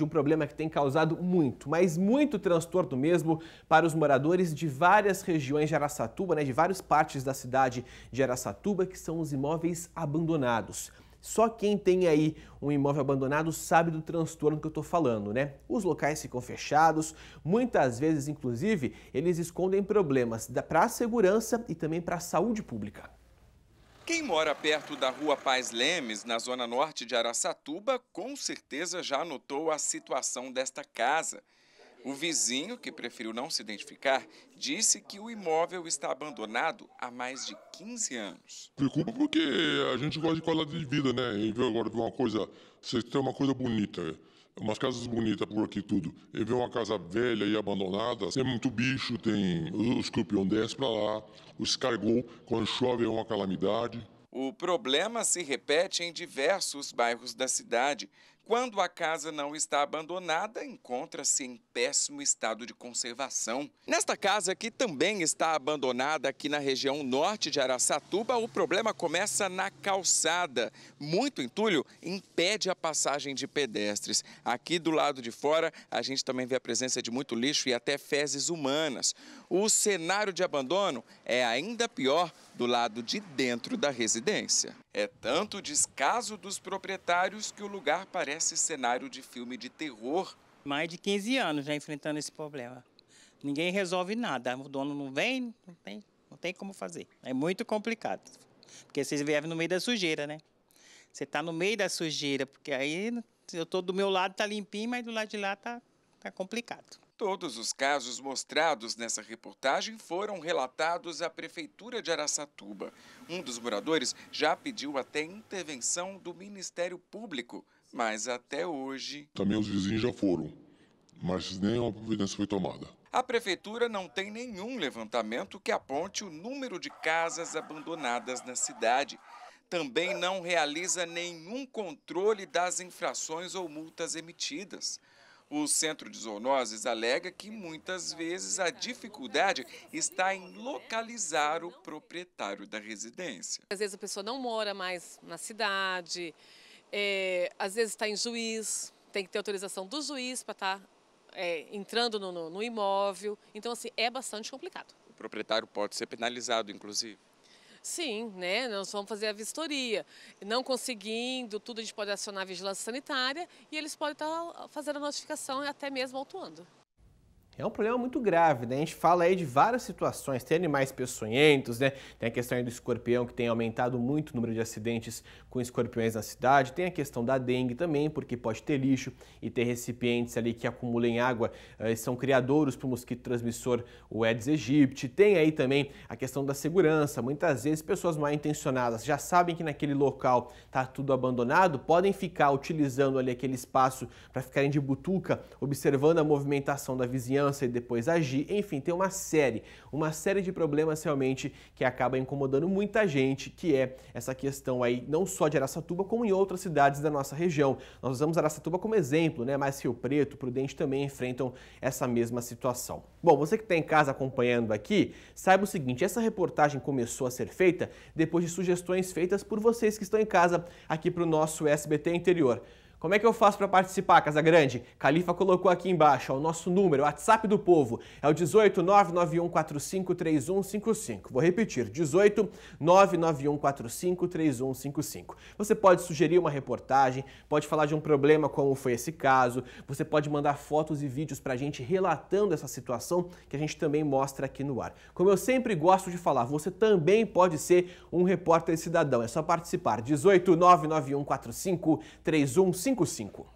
de um problema que tem causado muito, mas muito transtorno mesmo para os moradores de várias regiões de Araçatuba, né, de várias partes da cidade de Araçatuba, que são os imóveis abandonados. Só quem tem aí um imóvel abandonado sabe do transtorno que eu estou falando, né? Os locais ficam fechados, muitas vezes, inclusive, eles escondem problemas para a segurança e também para a saúde pública. Quem mora perto da Rua Paz Lemes, na zona norte de Araçatuba, com certeza já notou a situação desta casa. O vizinho, que preferiu não se identificar, disse que o imóvel está abandonado há mais de 15 anos. Preocupa porque a gente gosta de qualidade de vida, né? E vê agora uma coisa, você tem uma coisa bonita, umas casas bonitas por aqui tudo. E vê uma casa velha e abandonada, tem muito bicho, tem os escorpião desce pra lá, os cargou, quando chove é uma calamidade. O problema se repete em diversos bairros da cidade, quando a casa não está abandonada, encontra-se em péssimo estado de conservação. Nesta casa, que também está abandonada aqui na região norte de Araçatuba, o problema começa na calçada. Muito entulho impede a passagem de pedestres. Aqui do lado de fora, a gente também vê a presença de muito lixo e até fezes humanas. O cenário de abandono é ainda pior do lado de dentro da residência. É tanto descaso dos proprietários que o lugar parece cenário de filme de terror. Mais de 15 anos já enfrentando esse problema. Ninguém resolve nada. O dono não vem, não tem, não tem como fazer. É muito complicado. Porque vocês vivem no meio da sujeira, né? Você está no meio da sujeira, porque aí eu estou do meu lado, tá limpinho, mas do lado de lá está tá complicado. Todos os casos mostrados nessa reportagem foram relatados à Prefeitura de Araçatuba. Um dos moradores já pediu até intervenção do Ministério Público, mas até hoje. Também os vizinhos já foram, mas nenhuma providência foi tomada. A prefeitura não tem nenhum levantamento que aponte o número de casas abandonadas na cidade também não realiza nenhum controle das infrações ou multas emitidas. O Centro de Zoonoses alega que muitas vezes a dificuldade está em localizar o proprietário da residência. Às vezes a pessoa não mora mais na cidade, é, às vezes está em juiz, tem que ter autorização do juiz para tá, estar eh, é, entrando no, no, no imóvel. Então, assim, é bastante complicado. O proprietário pode ser penalizado, inclusive. Sim, né? Nós vamos fazer a vistoria. Não conseguindo tudo, a gente pode acionar a vigilância sanitária e eles podem estar fazendo a notificação e até mesmo autuando é um problema muito grave. Né? A gente fala aí de várias situações, tem animais peçonhentos, né? tem a questão do escorpião que tem aumentado muito o número de acidentes com escorpiões na cidade, tem a questão da dengue também, porque pode ter lixo e ter recipientes ali que acumulem água eh, e são criadouros para o mosquito transmissor, o Aedes aegypti. Tem aí também a questão da segurança. Muitas vezes pessoas mal intencionadas já sabem que naquele local está tudo abandonado, podem ficar utilizando ali aquele espaço para ficarem de butuca, observando a movimentação da vizinhança e depois agir. Enfim, tem uma série, uma série de problemas realmente que acaba incomodando muita gente, que é essa questão aí não só de Araçatuba, como em outras cidades da nossa região. Nós usamos Araçatuba como exemplo, né? Mas Rio Preto, Prudente também enfrentam essa mesma situação. Bom, você que está em casa acompanhando aqui, saiba o seguinte: essa reportagem começou a ser feita depois de sugestões feitas por vocês que estão em casa aqui para o nosso SBT Interior. Como é que eu faço para participar, Casa Grande? Califa colocou aqui embaixo ó, o nosso número, o WhatsApp do povo. É o 18991453155. Vou repetir, 18991453155. Você pode sugerir uma reportagem, pode falar de um problema como foi esse caso, você pode mandar fotos e vídeos para a gente relatando essa situação que a gente também mostra aqui no ar. Como eu sempre gosto de falar, você também pode ser um repórter cidadão. É só participar. 18991453155. 55.